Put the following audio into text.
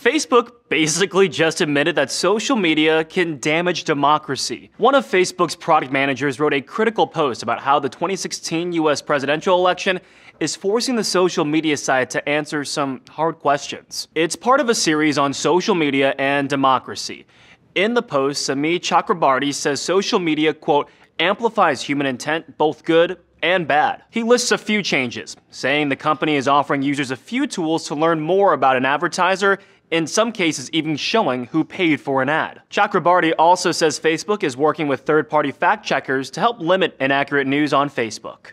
Facebook basically just admitted that social media can damage democracy. One of Facebook's product managers wrote a critical post about how the 2016 US presidential election is forcing the social media side to answer some hard questions. It's part of a series on social media and democracy. In the post, Sami Chakrabarty says social media, quote, amplifies human intent, both good and bad. He lists a few changes, saying the company is offering users a few tools to learn more about an advertiser in some cases even showing who paid for an ad. Chakrabarty also says Facebook is working with third-party fact-checkers to help limit inaccurate news on Facebook.